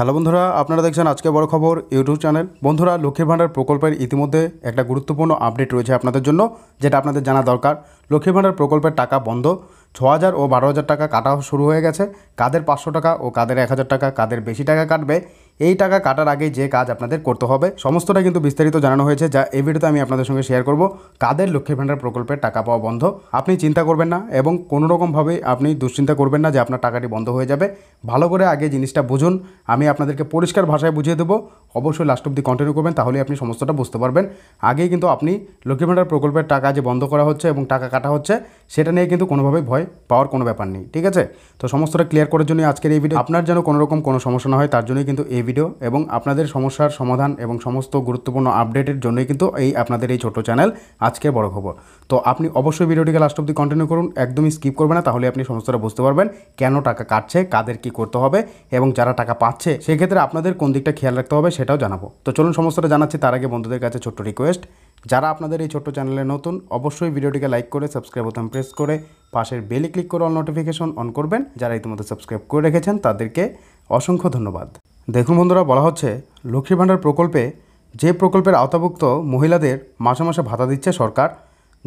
hello বন্ধুরা আপনারা দেখছেন আজকে বড় খবর ইউটিউব চ্যানেল বন্ধুরা লক্ষ্মীর ভাণ্ডার প্রকল্পের ইতিমধ্যে একটা গুরুত্বপূর্ণ আপডেট রয়েছে আপনাদের জন্য যেটা আপনাদের জানা দরকার লক্ষ্মীর ভাণ্ডার প্রকল্পের টাকা বন্ধ ছ হাজার ও বারো হাজার টাকা কাটা শুরু হয়ে গেছে কাদের পাঁচশো টাকা ও কাদের এক হাজার টাকা কাদের বেশি টাকা কাটবে এই টাকা কাটার আগে যে কাজ আপনাদের করতে হবে সমস্তটা কিন্তু বিস্তারিত জানানো হয়েছে যা এই ভিডিওতে আমি আপনাদের সঙ্গে শেয়ার করব কাদের লক্ষ্মী ভাণ্ডার প্রকল্পের টাকা পাওয়া বন্ধ আপনি চিন্তা করবেন না এবং কোনোরকমভাবে আপনি দুশ্চিন্তা করবেন না যে আপনার টাকাটি বন্ধ হয়ে যাবে ভালো করে আগে জিনিসটা বুঝুন আমি আপনাদেরকে পরিষ্কার ভাষায় বুঝিয়ে দেবো অবশ্যই লাস্ট অব্দি কন্টিনিউ করবেন তাহলে আপনি সমস্তটা বুঝতে পারবেন আগেই কিন্তু আপনি লক্ষ্মী ভাণ্ডার প্রকল্পের টাকা যে বন্ধ করা হচ্ছে এবং টাকা কাটা হচ্ছে সেটা নিয়ে কিন্তু কোনোভাবেই ভয় পাওয়ার কোনো ব্যাপার নেই ঠিক আছে তো সমস্তটা ক্লিয়ার করার জন্য আজকের এই ভিডিও আপনার যেন কোনোরকম কোনো সমস্যা না হয় তার জন্যই কিন্তু এই ভিডিও এবং আপনাদের সমস্যার সমাধান এবং সমস্ত গুরুত্বপূর্ণ আপডেটের জন্যই কিন্তু এই আপনাদের এই ছোট চ্যানেল আজকে বড় খবর তো আপনি অবশ্যই ভিডিওটিকে লাস্ট অব্দি কন্টিনিউ করুন একদমই স্কিপ করবে না তাহলে আপনি সমস্তটা বুঝতে পারবেন কেন টাকা কাটছে কাদের কি করতে হবে এবং যারা টাকা পাচ্ছে সেক্ষেত্রে আপনাদের কোন দিকটা খেয়াল রাখতে হবে সেটাও জানাবো তো চলুন সমস্তটা জানাচ্ছি তার আগে বন্ধুদের কাছে ছোট্ট রিকোয়েস্ট যারা আপনাদের এই ছোট্ট চ্যানেলে নতুন অবশ্যই ভিডিওটিকে লাইক করে সাবস্ক্রাইব বোতাম প্রেস করে পাশের বেলে ক্লিক করে অল নোটিফিকেশন অন করবেন যারা ইতিমধ্যে সাবস্ক্রাইব করে রেখেছেন তাদেরকে অসংখ্য ধন্যবাদ দেখুন বন্ধুরা বলা হচ্ছে লক্ষ্মী ভাণ্ডার প্রকল্পে যে প্রকল্পের আওতাভুক্ত মহিলাদের মাসে মাসে ভাতা দিচ্ছে সরকার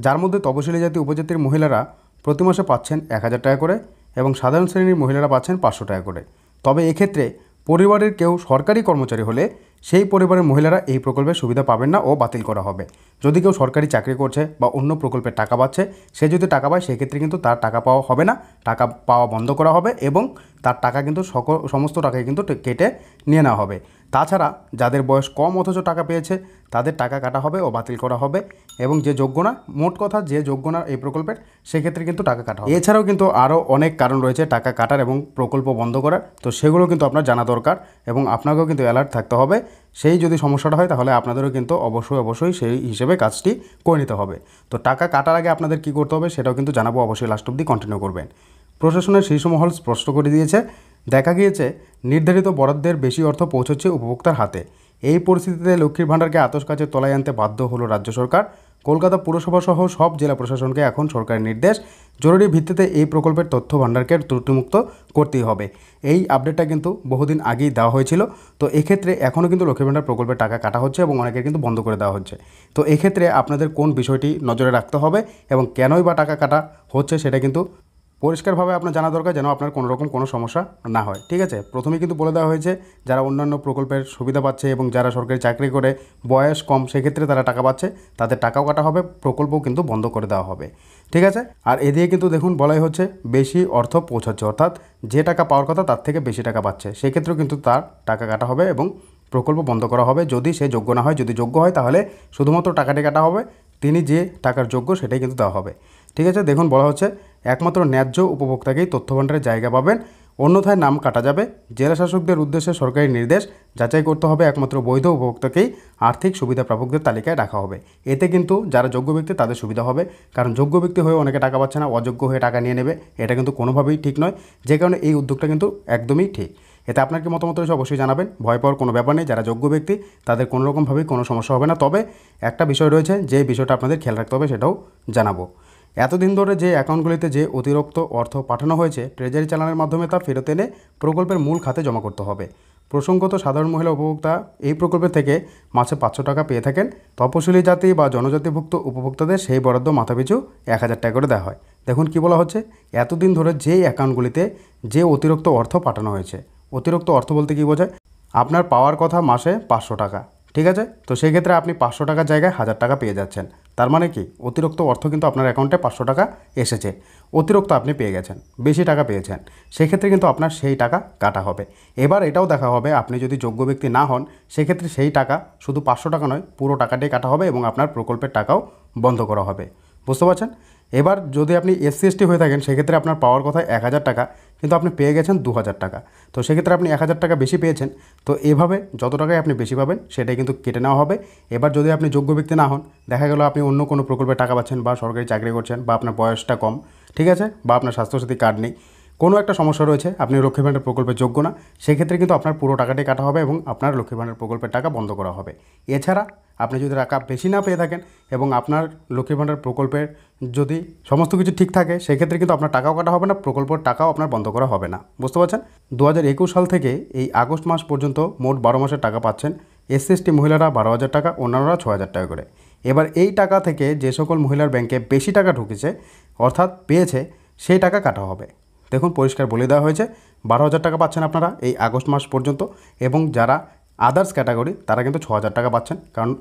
যার মধ্যে তপশিলি জাতি উপজাতির মহিলারা প্রতি মাসে পাচ্ছেন এক হাজার টাকা করে এবং সাধারণ শ্রেণীর মহিলারা পাচ্ছেন পাঁচশো টাকা করে তবে এক্ষেত্রে পরিবারের কেউ সরকারি কর্মচারী হলে সেই পরিবারের মহিলারা এই প্রকল্পের সুবিধা পাবেন না ও বাতিল করা হবে যদি কেউ সরকারি চাকরি করছে বা অন্য প্রকল্পের টাকা পাচ্ছে সে যদি টাকা পায় সেক্ষেত্রে কিন্তু তার টাকা পাওয়া হবে না টাকা পাওয়া বন্ধ করা হবে এবং তার টাকা কিন্তু সকল সমস্ত টাকায় কিন্তু কেটে নিয়ে নেওয়া হবে তাছাড়া যাদের বয়স কম অথচ টাকা পেয়েছে তাদের টাকা কাটা হবে ও বাতিল করা হবে এবং যে যোগ্য না মোট কথা যে যোগ্য না এই প্রকল্পের সেক্ষেত্রে কিন্তু টাকা কাটা হবে এছাড়াও কিন্তু আরও অনেক কারণ রয়েছে টাকা কাটার এবং প্রকল্প বন্ধ করার তো সেগুলো কিন্তু আপনার জানা দরকার এবং আপনাকেও কিন্তু অ্যালার্ট থাকতে হবে সেই যদি সমস্যাটা হয় তাহলে আপনাদেরও কিন্তু অবশ্যই অবশ্যই সেই হিসেবে কাজটি করে নিতে হবে তো টাকা কাটার আগে আপনাদের কি করতে হবে সেটাও কিন্তু জানাবো অবশ্যই লাস্ট অব্দি কন্টিনিউ করবেন প্রশাসনের শীর্ষমহল স্পষ্ট করে দিয়েছে দেখা গিয়েছে নির্ধারিত বরাদ্দের বেশি অর্থ পৌঁছচ্ছে উপভোক্তার হাতে এই পরিস্থিতিতে লক্ষ্মীর ভাণ্ডারকে আতস কাছে তলায় আনতে বাধ্য হলো রাজ্য সরকার কলকাতা পুরসভা সহ সব জেলা প্রশাসনকে এখন সরকারের নির্দেশ জরুরি ভিত্তিতে এই প্রকল্পের তথ্য ভাণ্ডারকে ত্রুটিমুক্ত করতেই হবে এই আপডেটটা কিন্তু বহুদিন আগেই দেওয়া হয়েছিল তো এক্ষেত্রে এখনও কিন্তু লক্ষ্মী ভাণ্ডার প্রকল্পের টাকা কাটা হচ্ছে এবং অনেকের কিন্তু বন্ধ করে দেওয়া হচ্ছে তো এক্ষেত্রে আপনাদের কোন বিষয়টি নজরে রাখতে হবে এবং কেনই বা টাকা কাটা হচ্ছে সেটা কিন্তু পরিষ্কারভাবে আপনার জানা দরকার যেন আপনার কোনো রকম কোনো সমস্যা না হয় ঠিক আছে প্রথমে কিন্তু বলে দেওয়া হয়েছে যারা অন্যান্য প্রকল্পের সুবিধা পাচ্ছে এবং যারা সরকারি চাকরি করে বয়স কম সেক্ষেত্রে তারা টাকা পাচ্ছে তাদের টাকাও কাটা হবে প্রকল্পও কিন্তু বন্ধ করে দেওয়া হবে ঠিক আছে আর এ দিয়ে কিন্তু দেখুন বলাই হচ্ছে বেশি অর্থ পৌঁছাচ্ছে অর্থাৎ যে টাকা পাওয়ার কথা তার থেকে বেশি টাকা পাচ্ছে সেক্ষেত্রেও কিন্তু তার টাকা কাটা হবে এবং প্রকল্প বন্ধ করা হবে যদি সে যোগ্য না হয় যদি যোগ্য হয় তাহলে শুধুমাত্র টাকাটি কাটা হবে তিনি যে টাকার যোগ্য সেটাই কিন্তু দেওয়া হবে ঠিক আছে দেখুন বলা হচ্ছে একমাত্র ন্যায্য উপভোক্তাকেই তথ্যভাণ্ডারে জায়গা পাবেন অন্যথায় নাম কাটা যাবে জেলা শাসকদের উদ্দেশ্যে সরকারি নির্দেশ যাচাই করতে হবে একমাত্র বৈধ উপভোক্তাকেই আর্থিক সুবিধা প্রাপকদের তালিকায় রাখা হবে এতে কিন্তু যারা যোগ্য ব্যক্তি তাদের সুবিধা হবে কারণ যোগ্য ব্যক্তি হয়ে অনেকে টাকা পাচ্ছে না অযোগ্য হয়ে টাকা নিয়ে নেবে এটা কিন্তু কোনোভাবেই ঠিক নয় যে কারণে এই উদ্যোগটা কিন্তু একদমই ঠিক এতে আপনার কি মতামত রয়েছে অবশ্যই জানাবেন ভয় পাওয়ার কোনো ব্যাপার নেই যারা যোগ্য ব্যক্তি তাদের কোনো রকমভাবেই কোনো সমস্যা হবে না তবে একটা বিষয় রয়েছে যে বিষয়টা আপনাদের খেয়াল রাখতে হবে সেটাও জানাবো এতদিন ধরে যে অ্যাকাউন্টগুলিতে যে অতিরিক্ত অর্থ পাঠানো হয়েছে ট্রেজারি চালানের মাধ্যমে তা ফেরত এনে প্রকল্পের মূল খাতে জমা করতে হবে প্রসঙ্গত সাধারণ মহিলা উপভোক্তা এই প্রকল্পের থেকে মাসে পাঁচশো টাকা পেয়ে থাকেন তপশিলি জাতি বা জনজাতিভুক্ত উপভোক্তাদের সেই বরাদ্দ মাথাপিছু এক হাজার টাকা করে দেওয়া হয় দেখুন কি বলা হচ্ছে এতদিন ধরে যেই অ্যাকাউন্টগুলিতে যে অতিরিক্ত অর্থ পাঠানো হয়েছে অতিরিক্ত অর্থ বলতে কী বোঝায় আপনার পাওয়ার কথা মাসে পাঁচশো টাকা ঠিক আছে তো সেই ক্ষেত্রে আপনি পাঁচশো টাকার জায়গায় হাজার টাকা পেয়ে যাচ্ছেন তার মানে কি অতিরিক্ত অর্থ কিন্তু আপনার অ্যাকাউন্টে পাঁচশো টাকা এসেছে অতিরিক্ত আপনি পেয়ে গেছেন বেশি টাকা পেয়েছেন সেক্ষেত্রে কিন্তু আপনার সেই টাকা কাটা হবে এবার এটাও দেখা হবে আপনি যদি যোগ্য ব্যক্তি না হন সেক্ষেত্রে সেই টাকা শুধু পাঁচশো টাকা নয় পুরো টাকাটাই কাটা হবে এবং আপনার প্রকল্পের টাকাও বন্ধ করা হবে বুঝতে পারছেন এবার যদি আপনি এসসি এসটি হয়ে থাকেন সেক্ষেত্রে আপনার পাওয়ার কথা এক হাজার টাকা কিন্তু আপনি পেয়ে গেছেন দু হাজার টাকা তো সেক্ষেত্রে আপনি এক হাজার টাকা বেশি পেয়েছেন তো এভাবে যত টাকায় আপনি বেশি পাবেন সেটাই কিন্তু কেটে নেওয়া হবে এবার যদি আপনি যোগ্য ব্যক্তি না হন দেখা গেল আপনি অন্য কোনো প্রকল্পে টাকা পাচ্ছেন বা সরকারি চাকরি করছেন বা আপনার বয়সটা কম ঠিক আছে বা আপনার স্বাস্থ্যসাথী কার্ড নেই কোনো একটা সমস্যা রয়েছে আপনি লক্ষ্মী ভাণ্ডার প্রকল্পের যোগ্য না সেক্ষেত্রে কিন্তু আপনার পুরো টাকাটি কাটা হবে এবং আপনার লক্ষ্মী ভাণ্ডার প্রকল্পের টাকা বন্ধ করা হবে এছাড়া আপনি যদি টাকা বেশি না পেয়ে থাকেন এবং আপনার লক্ষ্মী ভাণ্ডার প্রকল্পের যদি সমস্ত কিছু ঠিক থাকে সেক্ষেত্রে কিন্তু আপনার টাকাও কাটা হবে না প্রকল্পের টাকাও আপনার বন্ধ করা হবে না বুঝতে পারছেন দু সাল থেকে এই আগস্ট মাস পর্যন্ত মোট বারো মাসের টাকা পাচ্ছেন এসসি মহিলারা বারো হাজার টাকা অন্যান্যরা ছ হাজার টাকা করে এবার এই টাকা থেকে যে সকল মহিলার ব্যাংকে বেশি টাকা ঢুকেছে অর্থাৎ পেয়েছে সেই টাকা কাটা হবে দেখুন পরিষ্কার বলে দেওয়া হয়েছে বারো হাজার টাকা পাচ্ছেন আপনারা এই আগস্ট মাস পর্যন্ত এবং যারা আদার্স ক্যাটাগরি তারা কিন্তু ছ হাজার টাকা পাচ্ছেন কারণ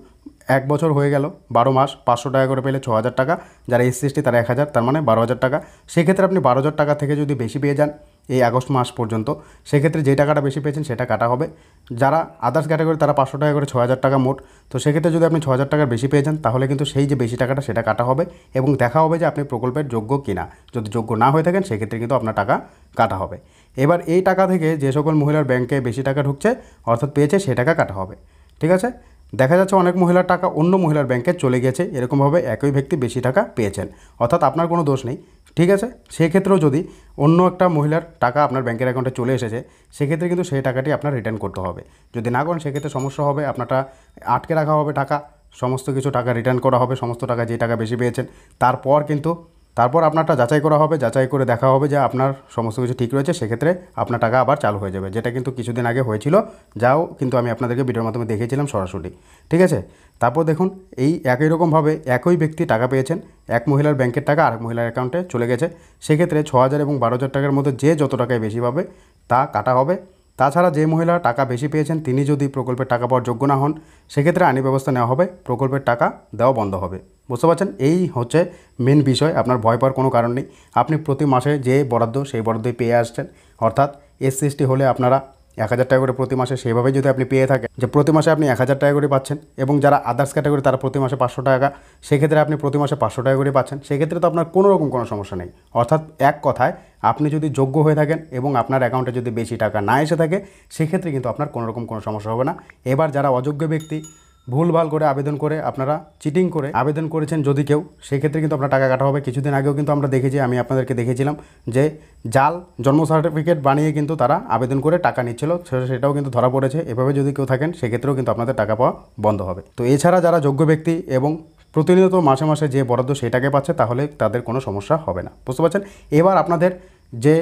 এক বছর হয়ে গেল বারো মাস পাঁচশো টাকা করে পেলে ছ হাজার টাকা যারা এসসি এসটি তারা এক হাজার তার মানে বারো হাজার টাকা সেক্ষেত্রে আপনি বারো হাজার টাকা থেকে যদি বেশি পেয়ে যান এই আগস্ট মাস পর্যন্ত সেক্ষেত্রে যে টাকাটা বেশি পেয়েছেন সেটা কাটা হবে যারা আদার্স ক্যাটাগরি তারা পাঁচশো টাকা করে ছ হাজার টাকা মোট তো সেক্ষেত্রে যদি আপনি ছ হাজার টাকার বেশি পেয়ে যান তাহলে কিন্তু সেই যে বেশি টাকাটা সেটা কাটা হবে এবং দেখা হবে যে আপনি প্রকল্পের যোগ্য কিনা যদি যোগ্য না হয়ে থাকেন সেক্ষেত্রে কিন্তু আপনার টাকা কাটা হবে এবার এই টাকা থেকে যে সকল মহিলার ব্যাংকে বেশি টাকা ঢুকছে অর্থাৎ পেয়েছে সে টাকা কাটা হবে ঠিক আছে দেখা যাচ্ছে অনেক মহিলার টাকা অন্য মহিলার ব্যাংকে চলে গেছে এরকমভাবে একই ব্যক্তি বেশি টাকা পেয়েছেন অর্থাৎ আপনার কোনো দোষ নেই ঠিক আছে সেক্ষেত্রেও যদি অন্য একটা মহিলার টাকা আপনার ব্যাংকের অ্যাকাউন্টে চলে এসেছে সেক্ষেত্রে কিন্তু সেই টাকাটি আপনার রিটার্ন করতে হবে যদি না করেন সেক্ষেত্রে সমস্যা হবে আপনারটা আটকে রাখা হবে টাকা সমস্ত কিছু টাকা রিটার্ন করা হবে সমস্ত টাকা যে টাকা বেশি পেয়েছেন তারপর কিন্তু তারপর আপনারটা যাচাই করা হবে যাচাই করে দেখা হবে যে আপনার সমস্ত কিছু ঠিক রয়েছে সেক্ষেত্রে আপনার টাকা আবার চালু হয়ে যাবে যেটা কিন্তু কিছুদিন আগে হয়েছিল যাও কিন্তু আমি আপনাদেরকে ভিডিওর মাধ্যমে দেখিয়েছিলাম সরাসরি ঠিক আছে তারপর দেখুন এই একই রকমভাবে একই ব্যক্তি টাকা পেয়েছেন এক মহিলার ব্যাংকের টাকা আরেক মহিলার অ্যাকাউন্টে চলে গেছে সেক্ষেত্রে ছ হাজার এবং বারো হাজার টাকার মধ্যে যে যত টাকায় বেশি পাবে তা কাটা হবে তাছাড়া যে মহিলা টাকা বেশি পেয়েছেন তিনি যদি প্রকল্পের টাকা পাওয়ার যোগ্য না হন সেক্ষেত্রে আইনি ব্যবস্থা নেওয়া হবে প্রকল্পের টাকা দেওয়া বন্ধ হবে বুঝতে পারছেন এই হচ্ছে মেন বিষয় আপনার ভয় পাওয়ার কোনো কারণ নেই আপনি প্রতি মাসে যে বরাদ্দ সেই বরাদ্দই পেয়ে আসছেন অর্থাৎ এসসি হলে আপনারা এক হাজার টাকা করে প্রতি মাসে সেভাবে যদি আপনি পেয়ে থাকেন যে প্রতি মাসে আপনি এক হাজার টাকা করে পাচ্ছেন এবং যারা আদার্স ক্যাটাগরি তারা প্রতি মাসে পাঁচশো টাকা সেক্ষেত্রে আপনি প্রতি মাসে পাঁচশো টাকা করে পাচ্ছেন সেক্ষেত্রে তো আপনার কোনো রকম কোনো সমস্যা নেই অর্থাৎ এক কথায় আপনি যদি যোগ্য হয়ে থাকেন এবং আপনার অ্যাকাউন্টে যদি বেশি টাকা না এসে থাকে সেক্ষেত্রে কিন্তু আপনার কোনো রকম কোনো সমস্যা হবে না এবার যারা অযোগ্য ব্যক্তি ভুলভাল করে আবেদন করে আপনারা চিটিং করে আবেদন করেছেন যদি কেউ সেক্ষেত্রে কিন্তু আপনার টাকা কাটা হবে কিছুদিন আগেও কিন্তু আমরা দেখেছি আমি আপনাদেরকে দেখেছিলাম যে জাল জন্ম সার্টিফিকেট বানিয়ে কিন্তু তারা আবেদন করে টাকা নিচ্ছিল সেটাও কিন্তু ধরা পড়েছে এভাবে যদি কেউ থাকেন সেক্ষেত্রেও কিন্তু আপনাদের টাকা পাওয়া বন্ধ হবে তো এছাড়া যারা যোগ্য ব্যক্তি এবং প্রতিনিয়ত মাসে মাসে যে বরাদ্দ সেটাকে পাচ্ছে তাহলে তাদের কোনো সমস্যা হবে না বুঝতে পারছেন এবার আপনাদের যে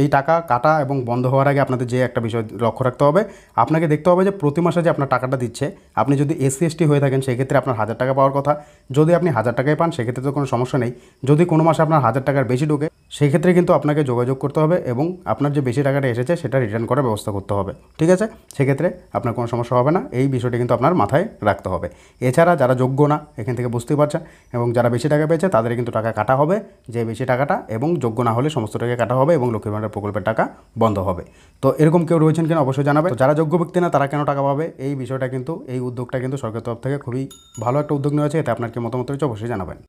এই টাকা কাটা এবং বন্ধ হওয়ার আগে আপনাদের যে একটা বিষয় লক্ষ্য রাখতে হবে আপনাকে দেখতে হবে যে প্রতি মাসে যে আপনার টাকাটা দিচ্ছে আপনি যদি এসসি এসটি হয়ে থাকেন সেক্ষেত্রে আপনার হাজার টাকা পাওয়ার কথা যদি আপনি হাজার টাকায় পান সেক্ষেত্রে তো কোনো সমস্যা নেই যদি কোনো মাসে আপনার হাজার টাকার বেশি ঢোকে সেক্ষেত্রে কিন্তু আপনাকে যোগাযোগ করতে হবে এবং আপনার যে বেশি টাকাটা এসেছে সেটা রিটার্ন করার ব্যবস্থা করতে হবে ঠিক আছে সেক্ষেত্রে আপনার কোনো সমস্যা হবে না এই বিষয়টি কিন্তু আপনার মাথায় রাখতে হবে এছাড়া যারা যোগ্য না এখান থেকে বুঝতে পারছেন এবং যারা বেশি টাকা পেয়েছে তাদের কিন্তু টাকা কাটা হবে যে বেশি টাকাটা এবং যোগ্য না হলে সমস্ত টাকা কাটা হবে এবং লক্ষ্মীর ভাণ্ডার প্রকল্পের টাকা বন্ধ হবে তো এরকম কেউ রয়েছেন কিনা অবশ্যই জানাবে যারা যোগ্য ব্যক্তি না তারা কেন টাকা পাবে এই বিষয়টা কিন্তু এই উদ্যোগটা কিন্তু সরকার তরফ থেকে খুবই ভালো একটা উদ্যোগ নেওয়া হয়েছে এতে আপনার কি মতামত রয়েছে অবশ্যই জানাবেন